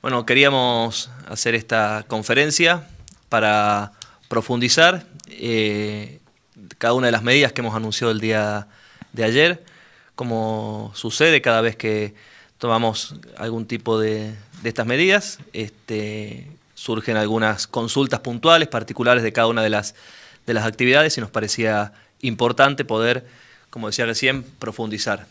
Bueno, queríamos hacer esta conferencia para profundizar eh, cada una de las medidas que hemos anunciado el día de ayer, como sucede cada vez que tomamos algún tipo de, estas medidas. Este, surgen algunas consultas puntuales, particulares de cada una de las, de las actividades y nos parecía importante poder, como decía recién, profundizar.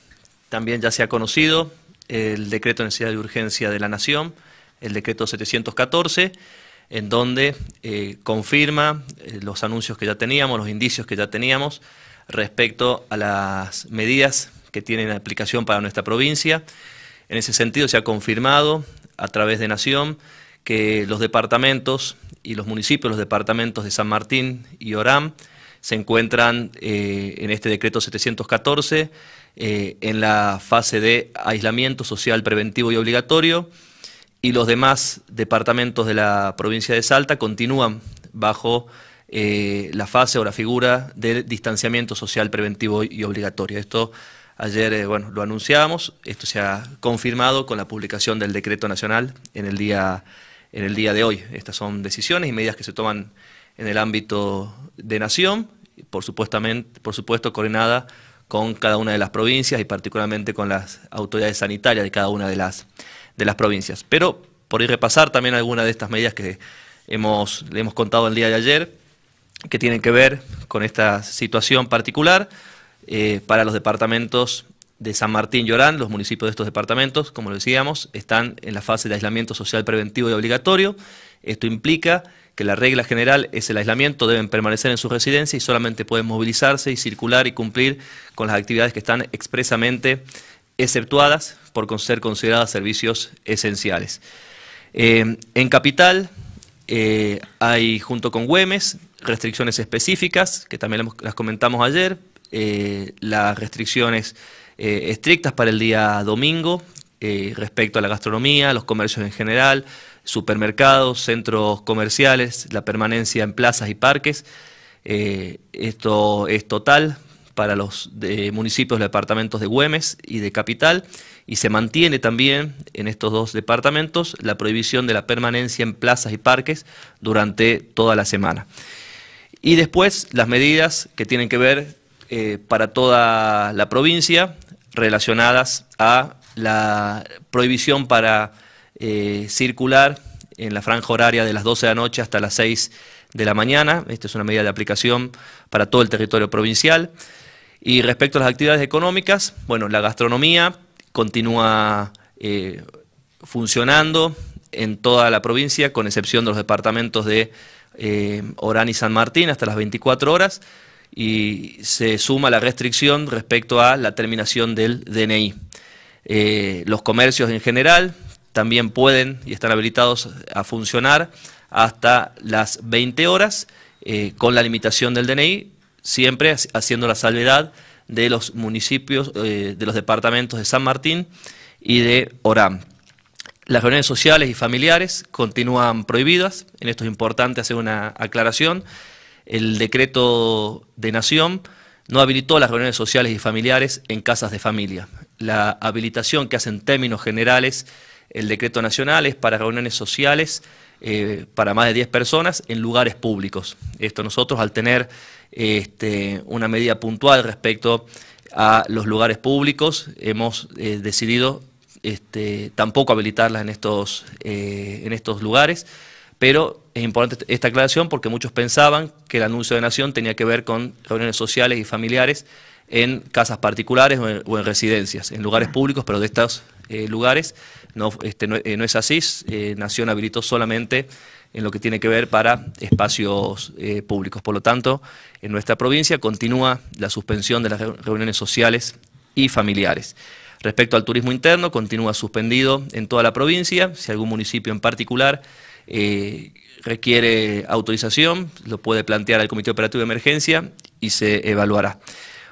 También ya se ha conocido el decreto de necesidad de urgencia de la Nación, el decreto 714, en donde eh, confirma eh, los anuncios que ya teníamos, los indicios que ya teníamos respecto a las medidas que tienen aplicación para nuestra provincia. En ese sentido se ha confirmado a través de Nación que los departamentos y los municipios, los departamentos de San Martín y Orán, se encuentran eh, en este decreto 714 eh, en la fase de aislamiento social preventivo y obligatorio y los demás departamentos de la provincia de Salta continúan bajo eh, la fase o la figura del distanciamiento social preventivo y obligatorio. Esto ayer eh, bueno, lo anunciábamos, esto se ha confirmado con la publicación del decreto nacional en el día, en el día de hoy. Estas son decisiones y medidas que se toman en el ámbito de nación, por, por supuesto coordinada con cada una de las provincias y particularmente con las autoridades sanitarias de cada una de las, de las provincias. Pero por ir repasar también algunas de estas medidas que hemos, le hemos contado el día de ayer, que tienen que ver con esta situación particular eh, para los departamentos de San Martín y Orán, los municipios de estos departamentos, como lo decíamos, están en la fase de aislamiento social preventivo y obligatorio. Esto implica que la regla general es el aislamiento, deben permanecer en su residencia y solamente pueden movilizarse y circular y cumplir con las actividades que están expresamente exceptuadas por ser consideradas servicios esenciales. Eh, en Capital eh, hay, junto con Güemes, restricciones específicas, que también las comentamos ayer, eh, las restricciones estrictas para el día domingo, eh, respecto a la gastronomía, los comercios en general, supermercados, centros comerciales, la permanencia en plazas y parques. Eh, esto es total para los municipios, departamentos de Güemes y de Capital, y se mantiene también en estos dos departamentos la prohibición de la permanencia en plazas y parques durante toda la semana. Y después las medidas que tienen que ver eh, para toda la provincia relacionadas a la prohibición para eh, circular en la franja horaria de las 12 de la noche hasta las 6 de la mañana. Esta es una medida de aplicación para todo el territorio provincial. Y respecto a las actividades económicas, bueno, la gastronomía continúa eh, funcionando en toda la provincia, con excepción de los departamentos de eh, Orán y San Martín, hasta las 24 horas, y se suma la restricción respecto a la terminación del DNI. Eh, los comercios en general también pueden y están habilitados a funcionar hasta las 20 horas eh, con la limitación del DNI, siempre haciendo la salvedad de los municipios, eh, de los departamentos de San Martín y de Orán. Las reuniones sociales y familiares continúan prohibidas, en esto es importante hacer una aclaración. El decreto de Nación no habilitó las reuniones sociales y familiares en casas de familia. La habilitación que hace en términos generales el decreto nacional es para reuniones sociales eh, para más de 10 personas en lugares públicos. Esto nosotros al tener este, una medida puntual respecto a los lugares públicos hemos eh, decidido este, tampoco habilitarlas en estos, eh, en estos lugares. Pero es importante esta aclaración porque muchos pensaban que el anuncio de nación tenía que ver con reuniones sociales y familiares en casas particulares o en, residencias, en lugares públicos, pero de estos eh, lugares este, eh, no, es así. Eh, nación habilitó solamente en lo que tiene que ver para espacios públicos. Por lo tanto, en nuestra provincia continúa la suspensión de las reuniones sociales y familiares. Respecto al turismo interno, continúa suspendido en toda la provincia. Si algún municipio en particular eh, requiere autorización, lo puede plantear al Comité Operativo de Emergencia y se evaluará.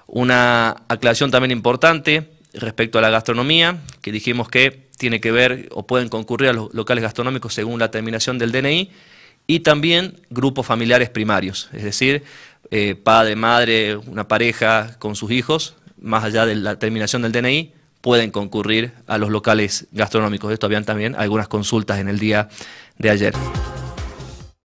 Una aclaración también importante respecto a la gastronomía, que dijimos que tiene que ver o pueden concurrir a los locales gastronómicos según la terminación del DNI, y también grupos familiares primarios, es decir, eh, padre, madre, una pareja con sus hijos, más allá de la terminación del DNI, pueden concurrir a los locales gastronómicos. Esto habían también algunas consultas en el día de ayer.